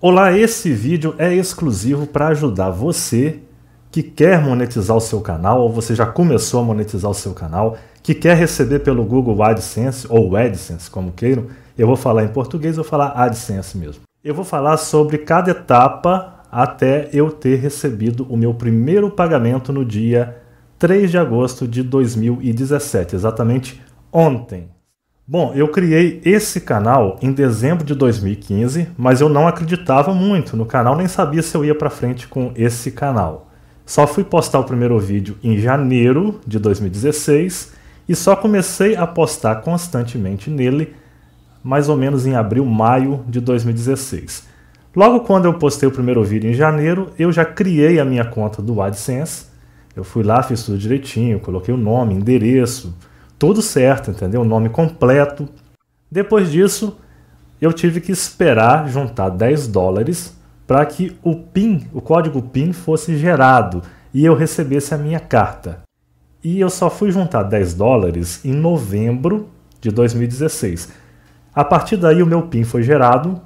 Olá, esse vídeo é exclusivo para ajudar você que quer monetizar o seu canal ou você já começou a monetizar o seu canal, que quer receber pelo Google AdSense ou AdSense, como queiram. Eu vou falar em português, vou falar AdSense mesmo. Eu vou falar sobre cada etapa até eu ter recebido o meu primeiro pagamento no dia 3 de agosto de 2017, exatamente ontem. Bom, eu criei esse canal em dezembro de 2015, mas eu não acreditava muito no canal, nem sabia se eu ia para frente com esse canal. Só fui postar o primeiro vídeo em janeiro de 2016 e só comecei a postar constantemente nele mais ou menos em abril, maio de 2016. Logo quando eu postei o primeiro vídeo em janeiro, eu já criei a minha conta do AdSense. Eu fui lá, fiz tudo direitinho, coloquei o nome, endereço, tudo certo, entendeu? O nome completo. Depois disso, eu tive que esperar juntar 10 dólares para que o PIN, o código PIN fosse gerado e eu recebesse a minha carta. E eu só fui juntar 10 dólares em novembro de 2016. A partir daí o meu PIN foi gerado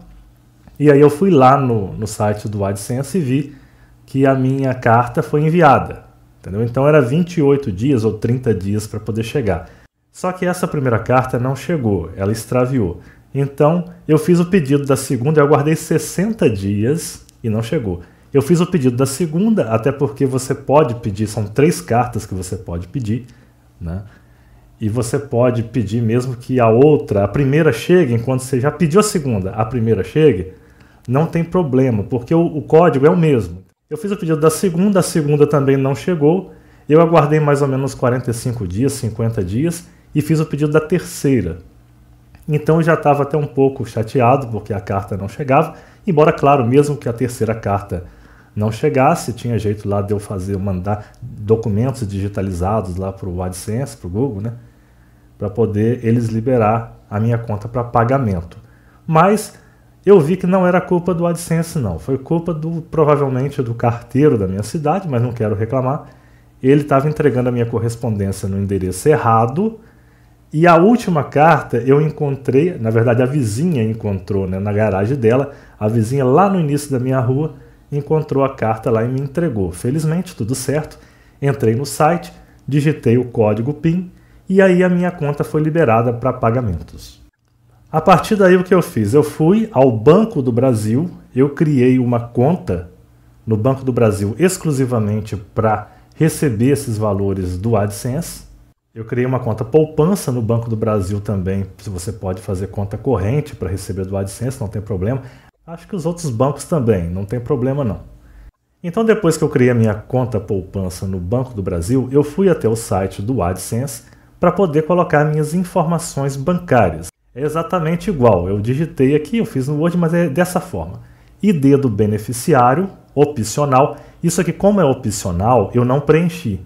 e aí eu fui lá no, no site do AdSense e vi que a minha carta foi enviada. Entendeu? Então era 28 dias ou 30 dias para poder chegar. Só que essa primeira carta não chegou, ela extraviou. Então eu fiz o pedido da segunda, e aguardei 60 dias e não chegou. Eu fiz o pedido da segunda, até porque você pode pedir, são três cartas que você pode pedir, né? E você pode pedir mesmo que a outra, a primeira chegue, enquanto você já pediu a segunda, a primeira chegue, não tem problema, porque o, o código é o mesmo. Eu fiz o pedido da segunda, a segunda também não chegou. Eu aguardei mais ou menos 45 dias, 50 dias e fiz o pedido da terceira. Então eu já estava até um pouco chateado porque a carta não chegava, embora, claro, mesmo que a terceira carta não chegasse, tinha jeito lá de eu fazer, mandar documentos digitalizados lá para o AdSense, para o Google, né? Para poder eles liberar a minha conta para pagamento. Mas eu vi que não era culpa do AdSense, não. Foi culpa do provavelmente do carteiro da minha cidade, mas não quero reclamar. Ele estava entregando a minha correspondência no endereço errado e a última carta eu encontrei, na verdade a vizinha encontrou, né, na garagem dela, a vizinha lá no início da minha rua encontrou a carta lá e me entregou. Felizmente, tudo certo. Entrei no site, digitei o código PIN e aí a minha conta foi liberada para pagamentos. A partir daí o que eu fiz? Eu fui ao Banco do Brasil, eu criei uma conta no Banco do Brasil exclusivamente para receber esses valores do AdSense eu criei uma conta poupança no Banco do Brasil também. Se você pode fazer conta corrente para receber do AdSense, não tem problema. Acho que os outros bancos também, não tem problema não. Então depois que eu criei a minha conta poupança no Banco do Brasil, eu fui até o site do AdSense para poder colocar minhas informações bancárias. É exatamente igual, eu digitei aqui, eu fiz no Word, mas é dessa forma. ID do beneficiário, opcional. Isso aqui como é opcional, eu não preenchi.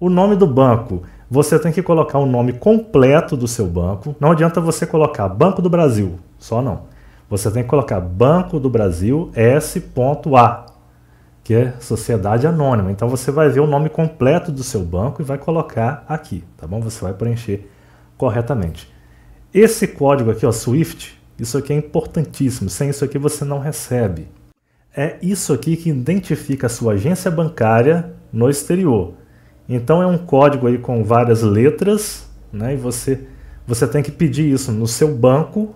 O nome do banco, você tem que colocar o nome completo do seu banco. Não adianta você colocar Banco do Brasil, só não. Você tem que colocar Banco do Brasil S.A, que é sociedade anônima. Então você vai ver o nome completo do seu banco e vai colocar aqui, tá bom? Você vai preencher corretamente. Esse código aqui, ó, Swift, isso aqui é importantíssimo. Sem isso aqui você não recebe. É isso aqui que identifica a sua agência bancária no exterior. Então é um código aí com várias letras, né? E você você tem que pedir isso no seu banco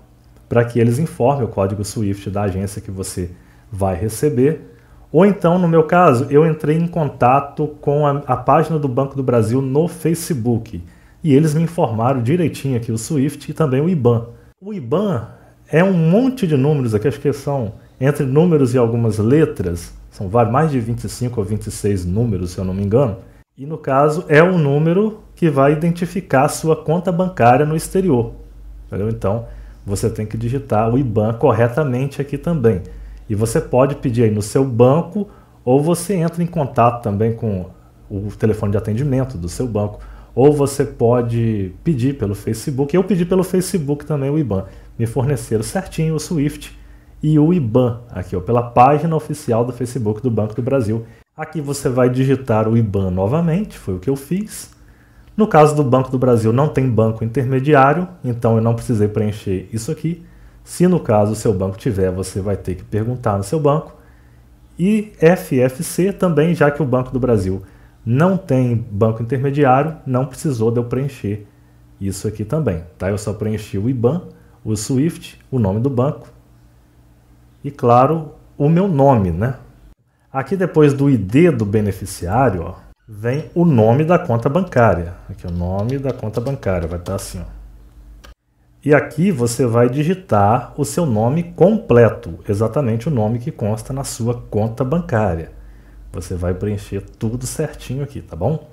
para que eles informem o código Swift da agência que você vai receber. Ou então, no meu caso, eu entrei em contato com a, a página do Banco do Brasil no Facebook e eles me informaram direitinho aqui o Swift e também o IBAN. O IBAN é um monte de números aqui, acho que são entre números e algumas letras, são mais de 25 ou 26 números, se eu não me engano. E no caso, é um número que vai identificar a sua conta bancária no exterior. Entendeu? Então, você tem que digitar o IBAN corretamente aqui também. E você pode pedir aí no seu banco ou você entra em contato também com o telefone de atendimento do seu banco ou você pode pedir pelo Facebook. Eu pedi pelo Facebook também o IBAN. Me forneceram certinho o Swift e o IBAN aqui, ó, pela página oficial do Facebook do Banco do Brasil. Aqui você vai digitar o IBAN novamente, foi o que eu fiz. No caso do Banco do Brasil não tem banco intermediário, então eu não precisei preencher isso aqui. Se no caso o seu banco tiver, você vai ter que perguntar no seu banco. E FFC também, já que o Banco do Brasil não tem banco intermediário, não precisou de eu preencher isso aqui também. Tá? Eu só preenchi o IBAN, o SWIFT, o nome do banco e, claro, o meu nome, né? Aqui depois do ID do beneficiário, ó, vem o nome da conta bancária. Aqui o nome da conta bancária vai estar tá assim. Ó. E aqui você vai digitar o seu nome completo, exatamente o nome que consta na sua conta bancária. Você vai preencher tudo certinho aqui, tá bom?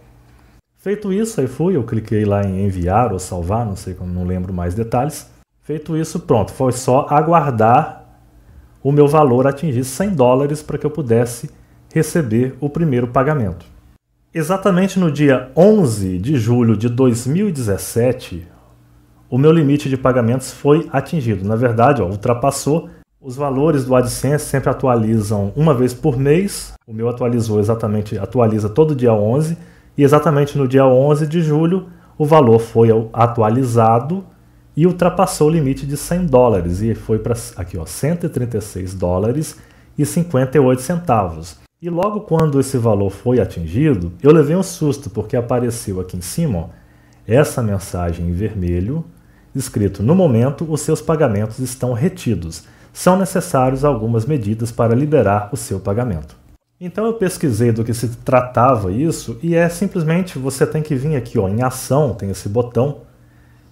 Feito isso, aí fui, eu cliquei lá em enviar ou salvar, não sei como, não lembro mais detalhes. Feito isso, pronto, foi só aguardar o meu valor atingisse 100 dólares para que eu pudesse receber o primeiro pagamento. Exatamente no dia 11 de julho de 2017, o meu limite de pagamentos foi atingido. Na verdade, ó, ultrapassou. Os valores do AdSense sempre atualizam uma vez por mês. O meu atualizou exatamente, atualiza todo dia 11. E exatamente no dia 11 de julho, o valor foi atualizado e ultrapassou o limite de 100 dólares e foi para aqui ó, 136 dólares e 58 centavos. E logo quando esse valor foi atingido, eu levei um susto porque apareceu aqui em cima ó, essa mensagem em vermelho escrito no momento os seus pagamentos estão retidos. São necessárias algumas medidas para liberar o seu pagamento. Então eu pesquisei do que se tratava isso e é simplesmente você tem que vir aqui ó, em ação, tem esse botão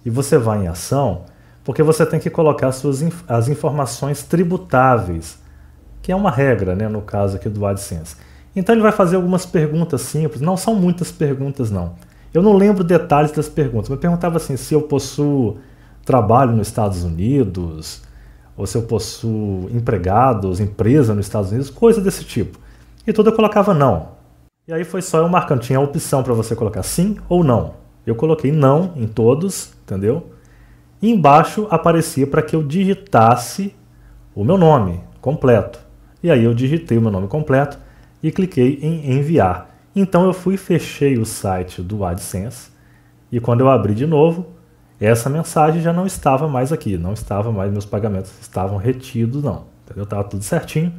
e você vai em ação porque você tem que colocar suas, as informações tributáveis, que é uma regra, né, no caso aqui do AdSense. Então ele vai fazer algumas perguntas simples, não são muitas perguntas não. Eu não lembro detalhes das perguntas, mas perguntava assim, se eu possuo trabalho nos Estados Unidos, ou se eu possuo empregados, empresa nos Estados Unidos, coisa desse tipo. E toda eu colocava não. E aí foi só eu marcando, tinha a opção para você colocar sim ou não. Eu coloquei não em todos, entendeu? E embaixo aparecia para que eu digitasse o meu nome completo. E aí eu digitei o meu nome completo e cliquei em enviar. Então eu fui fechei o site do AdSense e quando eu abri de novo, essa mensagem já não estava mais aqui, não estava mais meus pagamentos estavam retidos não. Entendeu? Tava tudo certinho.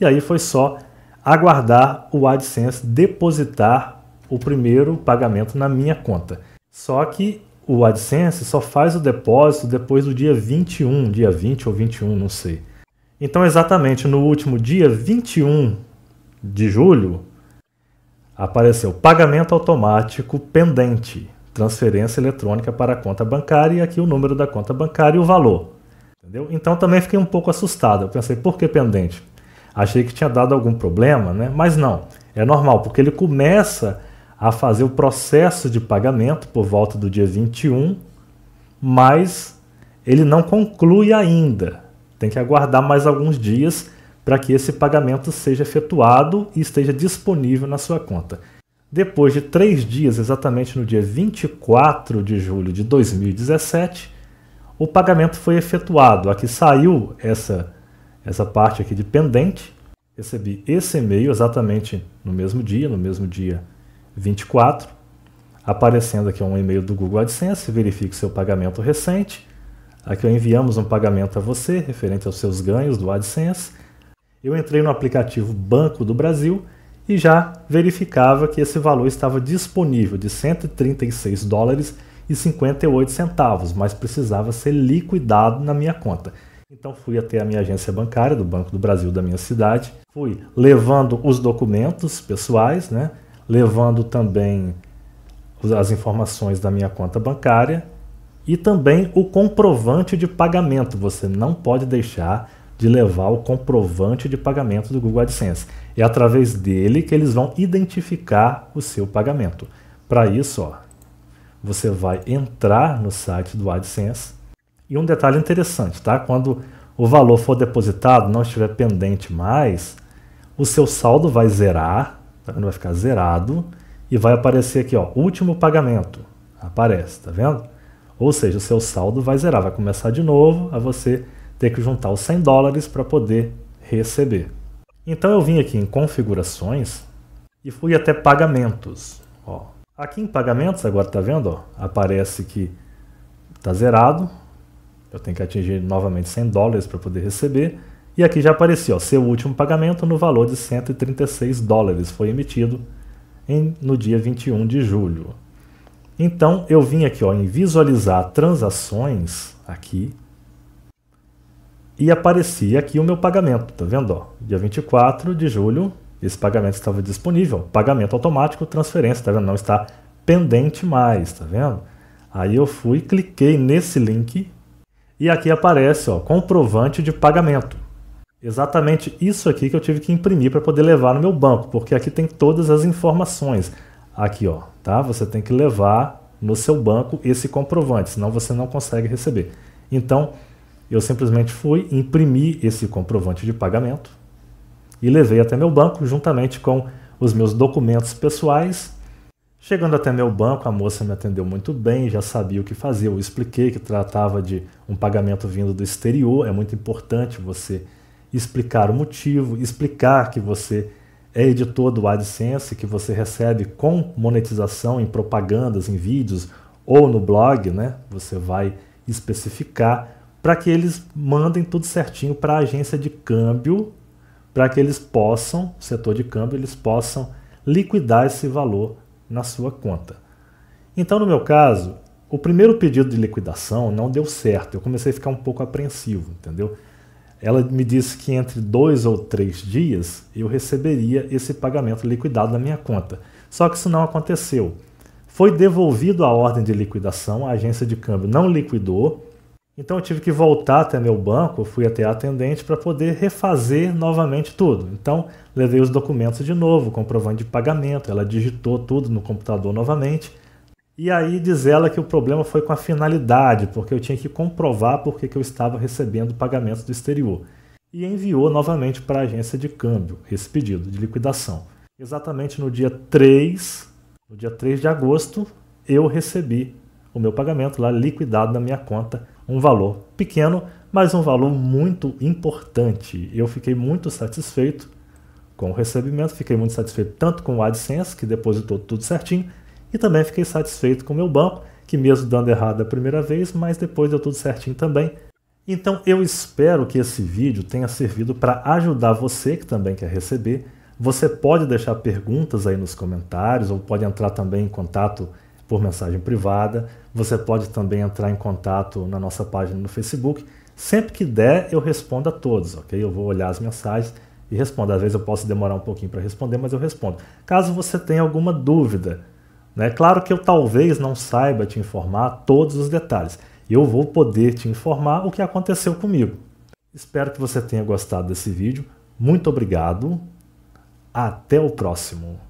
E aí foi só aguardar o AdSense depositar o primeiro pagamento na minha conta. Só que o AdSense só faz o depósito depois do dia 21, dia 20 ou 21, não sei. Então, exatamente no último dia 21 de julho, apareceu pagamento automático pendente, transferência eletrônica para a conta bancária e aqui o número da conta bancária e o valor. Entendeu? Então também fiquei um pouco assustado. Eu pensei, por que pendente? Achei que tinha dado algum problema, né? Mas não, é normal, porque ele começa a fazer o processo de pagamento por volta do dia 21, mas ele não conclui ainda. Tem que aguardar mais alguns dias para que esse pagamento seja efetuado e esteja disponível na sua conta. Depois de três dias, exatamente no dia 24 de julho de 2017, o pagamento foi efetuado. Aqui saiu essa, essa parte aqui de pendente. Recebi esse e-mail exatamente no mesmo dia, no mesmo dia 24, aparecendo aqui um e-mail do Google AdSense, verifique seu pagamento recente. Aqui enviamos um pagamento a você referente aos seus ganhos do AdSense. Eu entrei no aplicativo Banco do Brasil e já verificava que esse valor estava disponível de 136 dólares e 58 centavos, mas precisava ser liquidado na minha conta. Então fui até a minha agência bancária do Banco do Brasil da minha cidade, fui levando os documentos pessoais, né? levando também as informações da minha conta bancária e também o comprovante de pagamento. Você não pode deixar de levar o comprovante de pagamento do Google AdSense. É através dele que eles vão identificar o seu pagamento. Para isso, ó, você vai entrar no site do AdSense. E um detalhe interessante, tá? Quando o valor for depositado, não estiver pendente mais, o seu saldo vai zerar Tá vendo? Vai ficar zerado e vai aparecer aqui, ó, último pagamento. Aparece, tá vendo? Ou seja, o seu saldo vai zerar, vai começar de novo a você ter que juntar os 100 dólares para poder receber. Então eu vim aqui em configurações e fui até pagamentos. Ó. Aqui em pagamentos, agora tá vendo? Ó, aparece que tá zerado. Eu tenho que atingir novamente 100 dólares para poder receber. E aqui já apareceu, seu último pagamento no valor de 136 dólares foi emitido em, no dia 21 de julho. Então eu vim aqui ó, em visualizar transações aqui e aparecia aqui o meu pagamento, tá vendo? Ó, dia 24 de julho esse pagamento estava disponível, pagamento automático, transferência, tá vendo? Não está pendente mais, tá vendo? Aí eu fui, cliquei nesse link e aqui aparece ó, comprovante de pagamento. Exatamente isso aqui que eu tive que imprimir para poder levar no meu banco, porque aqui tem todas as informações. Aqui, ó, tá? Você tem que levar no seu banco esse comprovante, senão você não consegue receber. Então, eu simplesmente fui imprimir esse comprovante de pagamento e levei até meu banco juntamente com os meus documentos pessoais. Chegando até meu banco, a moça me atendeu muito bem, já sabia o que fazer. Eu expliquei que tratava de um pagamento vindo do exterior, é muito importante você explicar o motivo, explicar que você é editor do AdSense, que você recebe com monetização em propagandas, em vídeos ou no blog, né? Você vai especificar para que eles mandem tudo certinho para a agência de câmbio, para que eles possam, setor de câmbio, eles possam liquidar esse valor na sua conta. Então, no meu caso, o primeiro pedido de liquidação não deu certo. Eu comecei a ficar um pouco apreensivo, entendeu? ela me disse que entre dois ou três dias eu receberia esse pagamento liquidado na minha conta. Só que isso não aconteceu. Foi devolvido a ordem de liquidação, a agência de câmbio não liquidou, então eu tive que voltar até meu banco, fui até a atendente para poder refazer novamente tudo. Então levei os documentos de novo, comprovando de pagamento, ela digitou tudo no computador novamente e aí diz ela que o problema foi com a finalidade, porque eu tinha que comprovar porque que eu estava recebendo pagamentos do exterior. E enviou novamente para a agência de câmbio esse pedido de liquidação. Exatamente no dia 3, no dia 3 de agosto, eu recebi o meu pagamento lá liquidado na minha conta, um valor pequeno, mas um valor muito importante. Eu fiquei muito satisfeito com o recebimento, fiquei muito satisfeito tanto com o AdSense, que depositou tudo certinho, e também fiquei satisfeito com o meu banco, que mesmo dando errado a primeira vez, mas depois deu tudo certinho também. Então eu espero que esse vídeo tenha servido para ajudar você que também quer receber. Você pode deixar perguntas aí nos comentários ou pode entrar também em contato por mensagem privada. Você pode também entrar em contato na nossa página no Facebook. Sempre que der, eu respondo a todos, ok? Eu vou olhar as mensagens e respondo. Às vezes eu posso demorar um pouquinho para responder, mas eu respondo. Caso você tenha alguma dúvida é claro que eu talvez não saiba te informar todos os detalhes. Eu vou poder te informar o que aconteceu comigo. Espero que você tenha gostado desse vídeo. Muito obrigado. Até o próximo.